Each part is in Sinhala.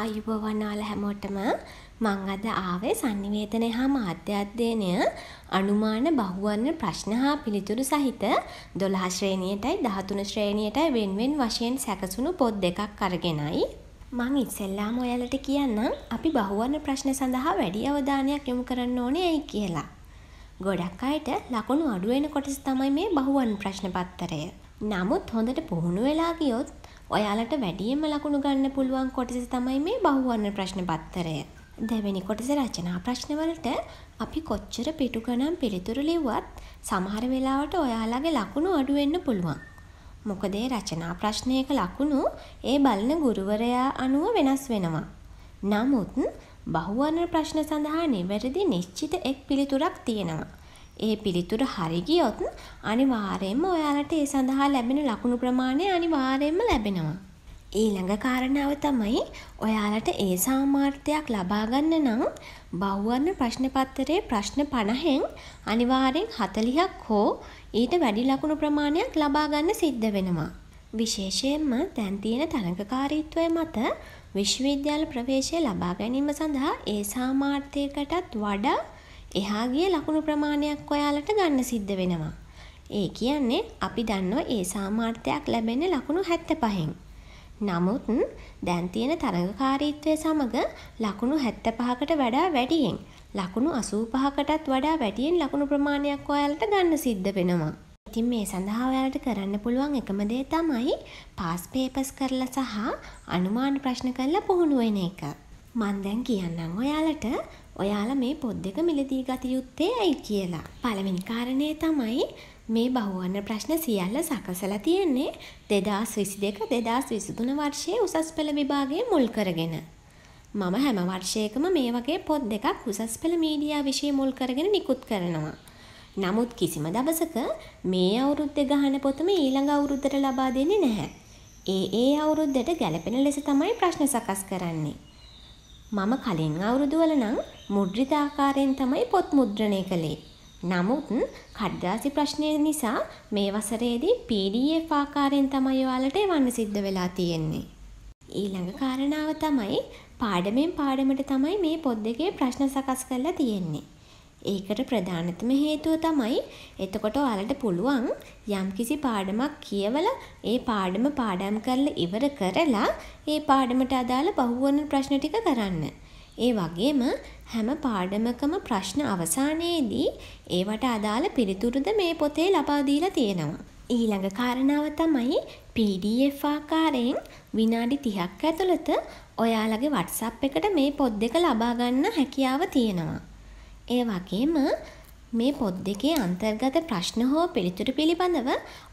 ආයුබෝවනාල හැමෝටම මං අද ආවේ sannivedana හා මාධ්‍ය අධ්‍යයනය අනුමාන බහුවර්ණ ප්‍රශ්න හා පිළිතුරු සහිත 12 ශ්‍රේණියටයි 13 ශ්‍රේණියටයි වෙන්වෙන් වශයෙන් සැකසුණු පොත් දෙකක් අරගෙනයි මං ඉස්සෙල්ලාම ඔයාලට කියන්නම් අපි බහුවර්ණ ප්‍රශ්න සඳහා වැඩි අවධානයක් යොමු කරන්න ඕනේ ඇයි කියලා. ගොඩක් අයට ලකුණු අඩු වෙන කොටස තමයි මේ බහුවර්ණ ප්‍රශ්න පත්තරය. නමුත් හොඳට පුහුණු වෙලා ගියොත් ඔයාලට වැඩියෙන්ම ලකුණු ගන්න පුළුවන් කොටස තමයි මේ බහුවර්ණ ප්‍රශ්න පත්තරය. දෙවැනි කොටස රචනා ප්‍රශ්නවලට අපි කොච්චර පිටු ගණන් පිළිතුරු ලිව්වත් සමහර වෙලාවට ඔයාලගේ ලකුණු අඩු වෙන්න පුළුවන්. මොකද ඒ රචනා ප්‍රශ්නයක ලකුණු ඒ බලන ගුරුවරයා අනුව වෙනස් වෙනවා. නමුත් බහුවර්ණ ප්‍රශ්න සඳහා නිවැරදි නිශ්චිත එක් පිළිතුරක් තියෙනවා. ඒ පිළිතුර හරි ගියොත් අනිවාර්යයෙන්ම ඔයාලට ඒ සඳහා ලැබෙන ලකුණු ප්‍රමාණය අනිවාර්යයෙන්ම ලැබෙනවා. ඊළඟ කාරණාව තමයි ඔයාලට ඒ සාමාර්ථයක් ලබා ගන්න නම් බහුවර්ණ ප්‍රශ්න පත්‍රයේ ප්‍රශ්න 50න් අනිවාර්යෙන් 40ක් හෝ ඊට වැඩි ලකුණු ප්‍රමාණයක් ලබා ගන්න සිද්ධ වෙනවා. විශේෂයෙන්ම දැන් තියෙන තරඟකාරීත්වය මත විශ්වවිද්‍යාල ප්‍රවේශය ලබා ගැනීම සඳහා ඒ සාමාර්ථයකටත් වඩා එහා ගිය ලකුණු ප්‍රමාණයක් ඔයාලට ගන්න සිද්ධ වෙනවා. ඒ කියන්නේ අපි දන්නවා ඒ සාමාර්ථයක් ලැබෙන්නේ ලකුණු 75න්. නමුත් දැන් තියෙන තරඟකාරීත්වය සමග ලකුණු 75කට වඩා වැඩියෙන් ලකුණු 85කටත් වඩා වැඩියෙන් ලකුණු ප්‍රමාණයක් ඔයාලට ගන්න සිද්ධ වෙනවා. ඉතින් මේ සඳහා ඔයාලට කරන්න පුළුවන් එකම දේ තමයි පාස් පේපර්ස් කරලා සහ අනුමාන ප්‍රශ්න කරලා පුහුණු වෙන එක. මම දැන් කියන්නම් ඔයාලට ඔයාලා මේ පොත් දෙක මිලදී ගත යුත්තේ ඇයි කියලා. පළවෙනි කාරණය තමයි මේ බහුවන්න ප්‍රශ්න සියල්ල සකසලා තියෙන්නේ දෙදස් විසි දෙක දෙදස් විසිතුන වර්ෂයේ උසස් පෙළ විභාගය මුල් කරගෙන. මම හැම වර්ෂයකම මේ වගේ පොත් දෙකක් උසස් පෙළ මීඩියා විෂය මුල් කරගෙන නිකුත් කරනවා. නමුත් කිසිම දවසක මේ අවුරුද්ද ගහන පොතම ඊළඟ අවුරුද්දට ලබා දෙන්නේ නැහැ. ඒ ඒ අවුරුද්දට ගැළපෙන ලෙස තමයි ප්‍රශ්න සකස් කරන්නේ. මම කලින් අවුරුදුවල නම් මුද්‍රිත ආකාරයෙන් තමයි පොත් මුද්‍රණය කළේ. නමුත් කඩදාසි ප්‍රශ්නය නිසා මේ වසරේදී PDF ආකාරයෙන් තමයි ඔයාලට එවන්න සිද්ධ වෙලා තියෙන්නේ. ඊළඟ කාරණාව තමයි පාඩමෙන් පාඩමට තමයි මේ පොත් දෙකේ ප්‍රශ්න සකස් කරලා තියෙන්නේ. ඒකට ප්‍රධානතම හේතුව තමයි එතකොට ඔයාලට පුළුවන් යම්කිසි පාඩමක් කියවලා ඒ පාඩම පාඩම් කරලා ඉවර කරලා ඒ පාඩමට අදාළ බහුවන ප්‍රශ්න ටික කරන්න. ඒ වගේම හැම පාඩමකම ප්‍රශ්න අවසානයේදී ඒවට අදාළ පිළිතුරුද මේ පොතේ ලබා දීලා තියෙනවා. ඊළඟ කාරණාව තමයි PDF ආකාරයෙන් විනාඩි 30ක් ඇතුළත ඔයාලගේ WhatsApp එකට මේ පොත් දෙක ලබා ගන්න හැකියාව තියෙනවා. ඒ වගේම මේ පොත් දෙකේ අන්තර්ගත ප්‍රශ්න හෝ පිළිතුරු පිළිබඳව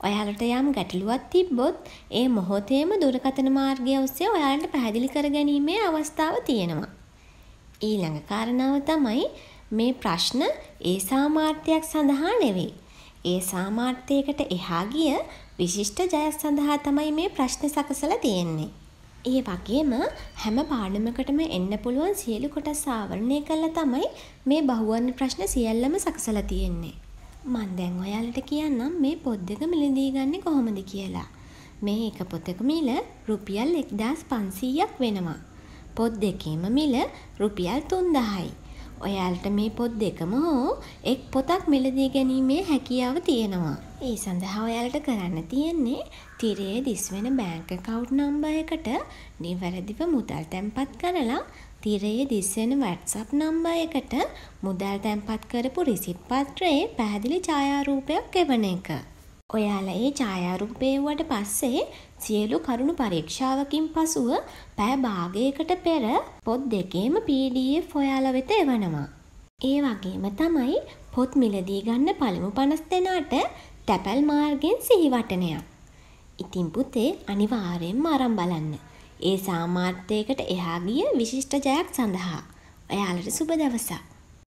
ඔයාලට යම් ගැටලුවක් තිබ්බොත් ඒ මොහොතේම දුරකථන මාර්ගය ඔස්සේ ඔයාලට පැහැදිලි කර ගැනීමේ අවස්ථාව තියෙනවා. ඊළඟ කාරණාව තමයි මේ ප්‍රශ්න ඒ සාමාර්ථයක් සඳහා නෙවෙයි. ඒ සාමාර්ථයකට එහා ගිය විශිෂ්ට ජයක් සඳහා තමයි මේ ප්‍රශ්න සකසලා තියෙන්නේ. ඒ වගේම හැම පාඩමකටම එන්න පුළුවන් සියලු කොටස් ආවරණය කරලා තමයි මේ බහුවර්ණ ප්‍රශ්න සියල්ලම සකසලා තියෙන්නේ. මම දැන් ඔයාලට කියන්නම් මේ පොත් දෙක මිලදී ගන්නෙ කොහොමද කියලා. මේ එක පොතක මිල රුපියල් 1500ක් වෙනවා. පොත් දෙකේම මිල රුපියල් 3000යි. ඔයාලට මේ පොත් දෙකම හෝ එක් පොතක් මිලදී ගැනීමේ හැකියාව තියෙනවා. ඒ සඳහා ඔයාලට කරන්න තියෙන්නේ තිරයේ දිස්වෙන බෑංක කවුට් නම්බර් එකට නිවැරදිව මුදල් තැන්පත් කරලා තිරයේ දිස්වෙන WhatsApp නම්බර් එකට මුදල් තැන්පත් කරපු රිසිට් පත්‍රයේ පැහැදිලි ඡායාරූපයක් එවන එක. ඔයාලා ඒ ඡායාරූපය එව්වට පස්සේ සියලු කරුණු පරීක්ෂාවකින් පසුව පැය භාගයකට පෙර පොත් දෙකේම PDF ඔයාලා වෙත එවනවා. ඒ වගේම තමයි පොත් මිලදී ගන්න පළමු 50 දෙනාට තැපැල් මාර්ගයෙන් සිහිවටනයක්. ඉතින් පුතේ අනිවාර්යෙන්ම අරන් බලන්න. ඒ සාමාර්ථයකට එහා ගිය විශිෂ්ට ජයක් සඳහා. ඔයාලට සුබ දවසක්.